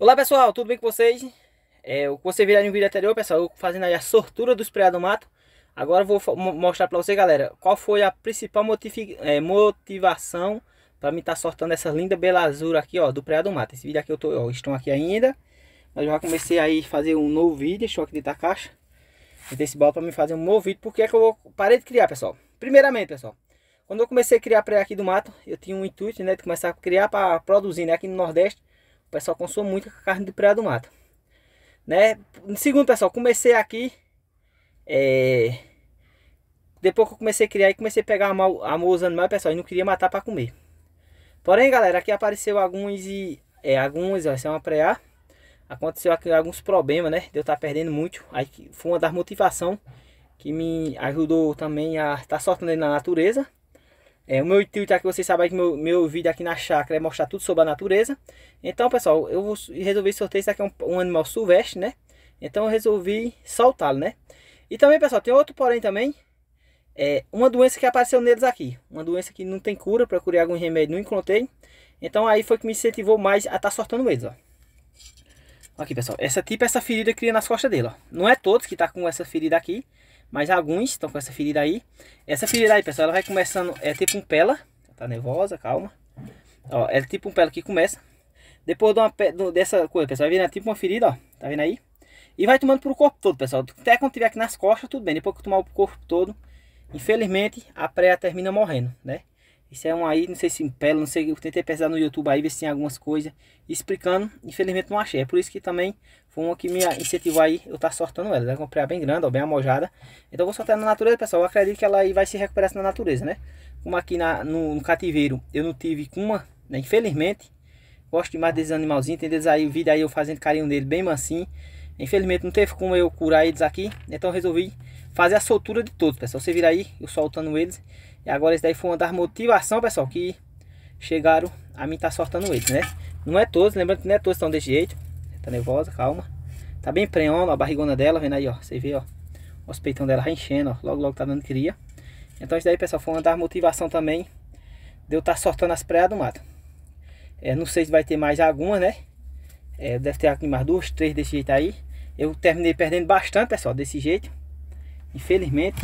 Olá pessoal, tudo bem com vocês? É, o que você viu no vídeo anterior, pessoal, eu fazendo aí a sortura do espelhado do mato. Agora eu vou mostrar para você, galera, qual foi a principal é, motivação para mim estar tá sortando essa linda belazura aqui, ó, do preado do mato. Esse vídeo aqui eu tô, ó, estão aqui ainda. Mas já comecei aí a fazer um novo vídeo, deixa eu acreditar a caixa. Desse balde para me fazer um novo vídeo, porque é que eu parei de criar, pessoal. Primeiramente, pessoal, quando eu comecei a criar pré aqui do mato, eu tinha um intuito, né, de começar a criar para produzir, né, aqui no Nordeste. O pessoal consome muito carne de preá do mato. Né? Segundo, pessoal, comecei aqui. É... Depois que eu comecei a criar e comecei a pegar a amor os animais, pessoal, e não queria matar para comer. Porém, galera, aqui apareceu alguns e. É, alguns, ó, essa é uma preá. Aconteceu aqui alguns problemas, né? De eu estar tá perdendo muito. Aí foi uma das motivações que me ajudou também a estar tá soltando ele na natureza. É, o meu intuito aqui, vocês sabem que meu, meu vídeo aqui na chácara é mostrar tudo sobre a natureza. Então, pessoal, eu resolvi sortear sorteio. Isso aqui é um, um animal silvestre, né? Então eu resolvi soltá-lo, né? E também, pessoal, tem outro porém também. É uma doença que apareceu neles aqui. Uma doença que não tem cura. Procurei algum remédio, não encontrei. Então aí foi que me incentivou mais a estar tá sortando eles, ó. Aqui, pessoal. Essa tipo, essa ferida cria nas costas dele, ó. Não é todos que tá com essa ferida aqui. Mas alguns estão com essa ferida aí. Essa ferida aí, pessoal, ela vai começando... É tipo um pela. Tá nervosa, calma. Ó, é tipo um pela que começa. Depois de uma, dessa coisa, pessoal, vai virar é tipo uma ferida, ó. Tá vendo aí? E vai tomando pro corpo todo, pessoal. Até quando tiver aqui nas costas, tudo bem. Depois que tomar o corpo todo, infelizmente, a pré termina morrendo, né? Isso é um aí, não sei se impela, não sei, eu tentei pesquisar no YouTube aí, ver se tem algumas coisas explicando. Infelizmente não achei, é por isso que também foi uma que me incentivou aí, eu tá sortando ela. Eu né? comprei ela bem grande, ó, bem amojada. Então vou sortear na natureza, pessoal, eu acredito que ela aí vai se recuperar na natureza, né? Como aqui na, no, no cativeiro eu não tive com uma, né? infelizmente. Gosto demais desses animalzinhos, tem aí, o vídeo aí eu fazendo carinho nele bem mansinho. Infelizmente não teve como eu curar eles aqui, então resolvi fazer a soltura de todos, pessoal. Você vira aí, eu soltando eles. E agora esse daí foi uma das motivações, pessoal, que chegaram a mim tá soltando eles, né? Não é todos, lembrando que não é todos estão desse jeito. Tá nervosa, calma. Tá bem preona a barrigona dela, vendo aí, ó. Você vê, ó. Os peitão dela reenchendo, ó. Logo, logo tá dando cria. Então isso daí, pessoal, foi uma das motivação também de eu estar tá soltando as praias do mato. É, não sei se vai ter mais alguma, né? É, deve ter aqui mais duas, três desse jeito aí. Eu terminei perdendo bastante, pessoal, desse jeito. Infelizmente.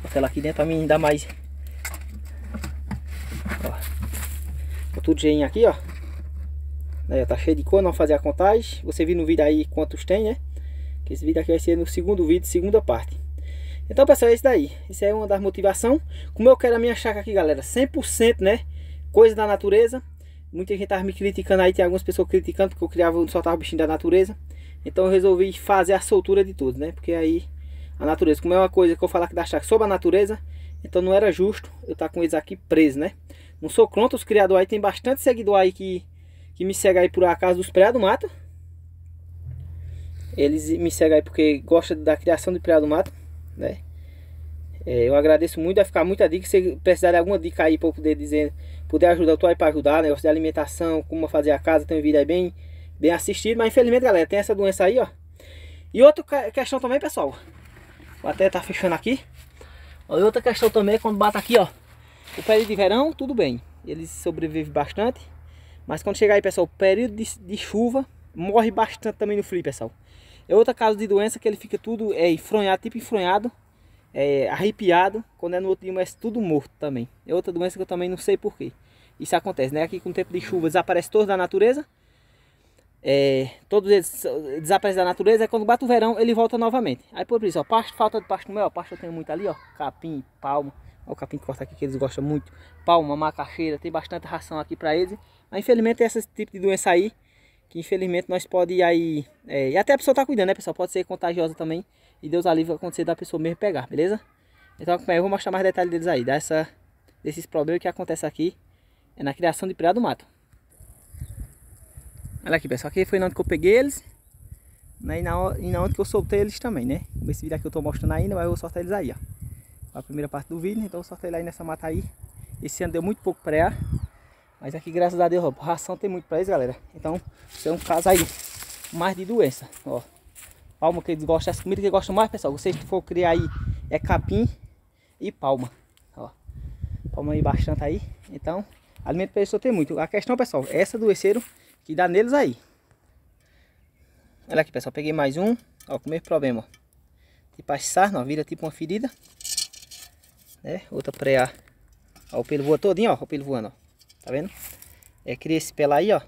Vou ela aqui dentro pra mim dar mais. Ó. Tô tudo jeinho aqui, ó. Aí, ó. Tá cheio de cor, não fazer a contagem. Você viu no vídeo aí quantos tem, né? Que esse vídeo aqui vai ser no segundo vídeo, segunda parte. Então, pessoal, é isso daí. Isso é uma das motivações. Como eu quero a minha chácara aqui, galera, 100%, né? Coisa da natureza. Muita gente tava me criticando aí, tem algumas pessoas criticando porque eu criava, só tava bichinho da natureza. Então eu resolvi fazer a soltura de tudo, né? Porque aí a natureza, como é uma coisa que eu falar que dá chaco sobre a natureza, então não era justo eu estar tá com eles aqui presos, né? Não sou contra os criadores aí, tem bastante seguidor aí que, que me segue aí por acaso dos preados do mato. Eles me seguem aí porque gosta da criação de preado do mato, né? É, eu agradeço muito, vai ficar muita dica. Se precisar de alguma dica aí para eu poder dizer, poder ajudar, eu tô aí para ajudar, negócio né? de alimentação, como fazer a casa, tem um vídeo aí bem bem assistido. Mas infelizmente, galera, tem essa doença aí, ó. E outra questão também, pessoal. Vou até tá fechando aqui. e outra questão também quando bate aqui, ó. O período de verão, tudo bem. Ele sobrevive bastante. Mas quando chegar aí, pessoal, o período de, de chuva, morre bastante também no frio, pessoal. É outra causa de doença que ele fica tudo é, enfronhado, tipo enfronhado, é, arrepiado. Quando é no outro dia, mas tudo morto também. É outra doença que eu também não sei porquê. Isso acontece, né? Aqui com o tempo de chuva desaparece toda a natureza é, todos eles desaparecem da natureza, é quando bate o verão ele volta novamente. Aí por isso, ó, pasto, falta de pasto mel, pasto eu tenho muito ali, ó, capim, palma, ó, o capim que corta aqui que eles gostam muito, palma, macaxeira, tem bastante ração aqui para eles. Mas infelizmente esse tipo de doença aí, que infelizmente nós pode ir aí, é, e até a pessoa tá cuidando, né pessoal, pode ser contagiosa também, e Deus a livre acontecer da pessoa mesmo pegar, beleza? Então acompanha, eu vou mostrar mais detalhes deles aí, dessa, desses problemas que acontecem aqui, é na criação de pirado mato. Olha aqui, pessoal. Aqui foi na onde que eu peguei eles. Né? E, na, e na onde que eu soltei eles também, né? Esse vídeo aqui eu tô mostrando ainda, mas eu vou soltar eles aí, ó. A primeira parte do vídeo, então eu soltei lá nessa mata aí. Esse ano deu muito pouco pra Mas aqui, graças a Deus, ó, ração tem muito pra eles, galera. Então, isso é um caso aí. Mais de doença, ó. Palma que eles gostam, as comidas que gostam mais, pessoal. Vocês que for criar aí é capim e palma, ó. Palma aí bastante aí. Então, alimento pra eles só tem muito. A questão, pessoal, é essa do doeceiro que dá neles aí. Olha aqui, pessoal, peguei mais um, ó, com o mesmo problema, ó. passar tipo não sarna, vira tipo uma ferida, né? Outra pré-A. Ó, o pelo voa todinho, ó, o pelo voando, ó. Tá vendo? É, cria esse pelo aí, ó.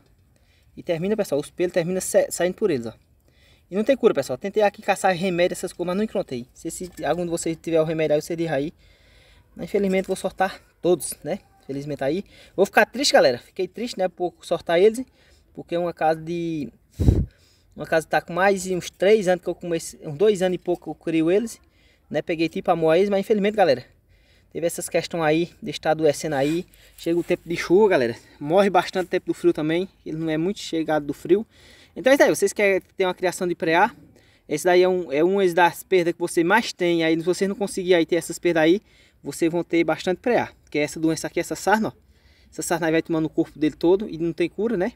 E termina, pessoal, os pelos terminam saindo por eles, ó. E não tem cura, pessoal. Tentei aqui caçar remédio, essas coisas, mas não encontrei. Se algum de vocês tiver o remédio aí, você dirá aí. Infelizmente, vou sortar todos, né? Felizmente aí. Vou ficar triste, galera. Fiquei triste, né? Por sortar eles. Porque uma casa de. Uma casa está com mais de uns três anos que eu comecei. Uns dois anos e pouco eu crio eles. Né? Peguei tipo a moa mas infelizmente, galera. Teve essas questões aí, de estar adoecendo aí. Chega o tempo de chuva, galera. Morre bastante tempo do frio também. Ele não é muito chegado do frio. Então é isso aí. Vocês querem ter uma criação de preá? Esse daí é, um, é uma das perdas que você mais tem. Aí, se vocês não conseguirem aí ter essas perdas aí, vocês vão ter bastante preá. Que é essa doença aqui, essa sarna, ó. Essa sarna vai tomando o corpo dele todo e não tem cura, né?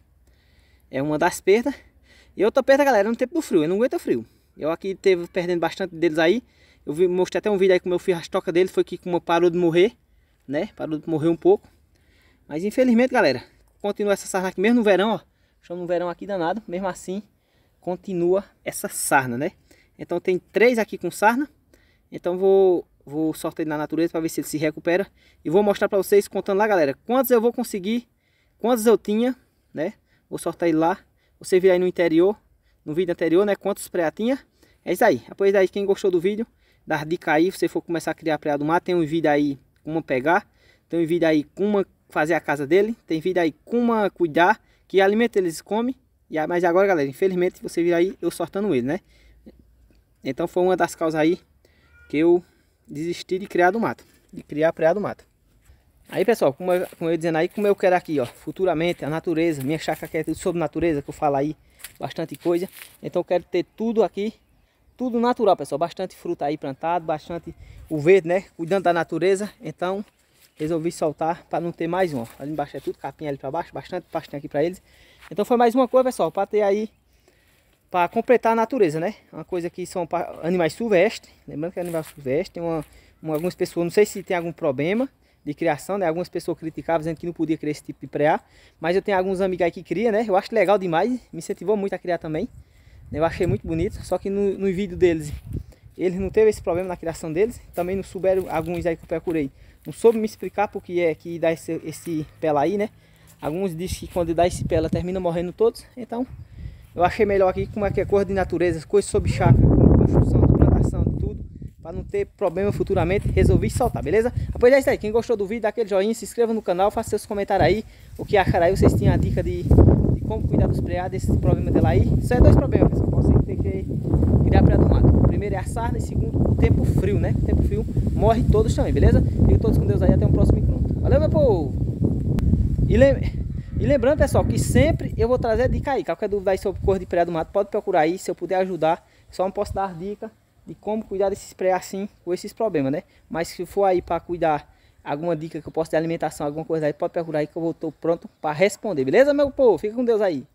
É uma das perdas. E outra perda, galera, é no tempo do frio. Eu não aguento frio. Eu aqui teve perdendo bastante deles aí. Eu vi, mostrei até um vídeo aí com meu filho, as tocas dele. Foi que como parou de morrer, né? Parou de morrer um pouco. Mas infelizmente, galera, continua essa sarna aqui. Mesmo no verão, ó. Estamos no verão aqui danado. Mesmo assim, continua essa sarna, né? Então tem três aqui com sarna. Então vou, vou sortear na natureza para ver se ele se recupera. E vou mostrar para vocês, contando lá, galera, quantos eu vou conseguir, quantos eu tinha, né? vou soltar ele lá. Você viu aí no interior, no vídeo anterior, né? Quantos preá tinha. É isso aí. Depois aí quem gostou do vídeo, dá dica aí. você for começar a criar preá do mar, tem um vídeo aí como pegar. Tem um vídeo aí como fazer a casa dele. Tem vídeo aí como cuidar, que alimento eles comem. E, a mas agora, galera, infelizmente, você viu aí eu soltando ele, né? Então foi uma das causas aí que eu desisti de criar do mato. De criar preá do mato. Aí pessoal, como eu, como eu dizendo aí, como eu quero aqui, ó, futuramente a natureza, minha chácara que é tudo sobre natureza, que eu falo aí bastante coisa. Então eu quero ter tudo aqui, tudo natural, pessoal, bastante fruta aí plantado, bastante o verde, né, cuidando da natureza. Então resolvi soltar para não ter mais um. Ali embaixo é tudo capim ali para baixo, bastante pastinha aqui para eles. Então foi mais uma coisa, pessoal, para ter aí para completar a natureza, né? Uma coisa que são animais silvestres, lembrando que é animal silvestre, tem uma, uma, algumas pessoas, não sei se tem algum problema, de criação, né? Algumas pessoas criticavam dizendo que não podia criar esse tipo de preá, mas eu tenho alguns amigos aí que cria, né? Eu acho legal demais, me incentivou muito a criar também. Né? Eu achei muito bonito, só que no, no vídeo deles, eles não teve esse problema na criação deles, também não souberam alguns aí que eu procurei. Não soube me explicar porque é que dá esse, esse pela aí, né? Alguns dizem que quando dá esse pela termina morrendo todos, então eu achei melhor aqui como é que é coisa de natureza, coisa sobre chácara, construção não ter problema futuramente, resolvi soltar, beleza? Pois é isso aí, quem gostou do vídeo, dá aquele joinha, se inscreva no canal, faça seus comentários aí, o que acharam aí, vocês tinham a dica de, de como cuidar dos preados, esses problemas dela aí. Isso é dois problemas, pessoal, você tem que criar preado mato. O primeiro é a sarna e segundo, o tempo frio, né? O tempo frio morre todos também, beleza? Fiquem todos com Deus aí, até o próximo encontro. Valeu, meu povo! E lembre... E lembrando, pessoal, que sempre eu vou trazer dica aí. Qualquer dúvida aí sobre cor de preado do mato, pode procurar aí. Se eu puder ajudar, só não posso dar dica de como cuidar desse spray assim com esses problemas, né? Mas se for aí para cuidar alguma dica que eu posso de alimentação, alguma coisa aí, pode procurar aí que eu vou tô pronto para responder, beleza, meu povo? Fica com Deus aí.